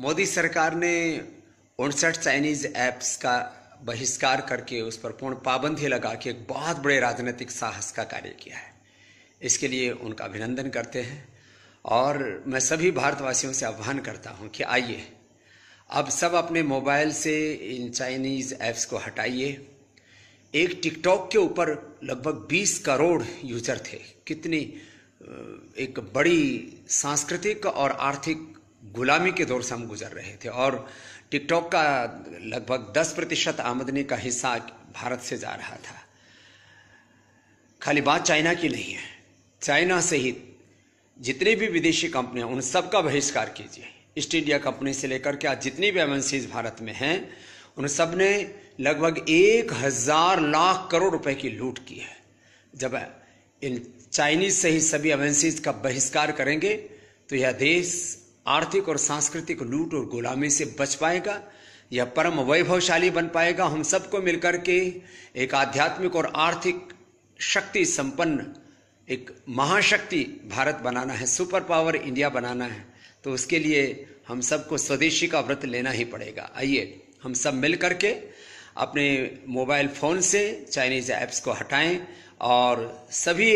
मोदी सरकार ने उनसठ चाइनीज ऐप्स का बहिष्कार करके उस पर पूर्ण पाबंदी लगा के एक बहुत बड़े राजनीतिक साहस का कार्य किया है इसके लिए उनका अभिनंदन करते हैं और मैं सभी भारतवासियों से आह्वान करता हूं कि आइए अब सब अपने मोबाइल से इन चाइनीज़ ऐप्स को हटाइए एक टिकटॉक के ऊपर लगभग 20 करोड़ यूजर थे कितनी एक बड़ी सांस्कृतिक और आर्थिक गुलामी के दौर से हम गुजर रहे थे और टिकटॉक का लगभग 10 प्रतिशत आमदनी का हिस्सा भारत से जा रहा था खाली बात चाइना की नहीं है चाइना से ही जितनी भी विदेशी कंपनियां उन सब का बहिष्कार कीजिए ईस्ट इंडिया कंपनी से लेकर के आज जितनी भी एमएनसीज भारत में हैं उन सब ने लगभग एक हज़ार लाख करोड़ रुपए की लूट की है जब इन चाइनीज से ही सभी एमएनसीज का बहिष्कार करेंगे तो यह देश आर्थिक और सांस्कृतिक लूट और गुलामी से बच पाएगा यह परम वैभवशाली बन पाएगा हम सबको मिलकर के एक आध्यात्मिक और आर्थिक शक्ति संपन्न एक महाशक्ति भारत बनाना है सुपर पावर इंडिया बनाना है तो उसके लिए हम सबको स्वदेशी का व्रत लेना ही पड़ेगा आइए हम सब मिल करके अपने मोबाइल फ़ोन से चाइनीज़ ऐप्स को हटाएं और सभी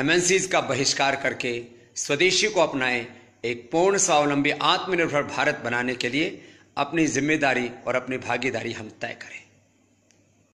एमएनसीज़ का बहिष्कार करके स्वदेशी को अपनाएं एक पूर्ण स्वावलंबी आत्मनिर्भर भारत बनाने के लिए अपनी जिम्मेदारी और अपनी भागीदारी हम तय करें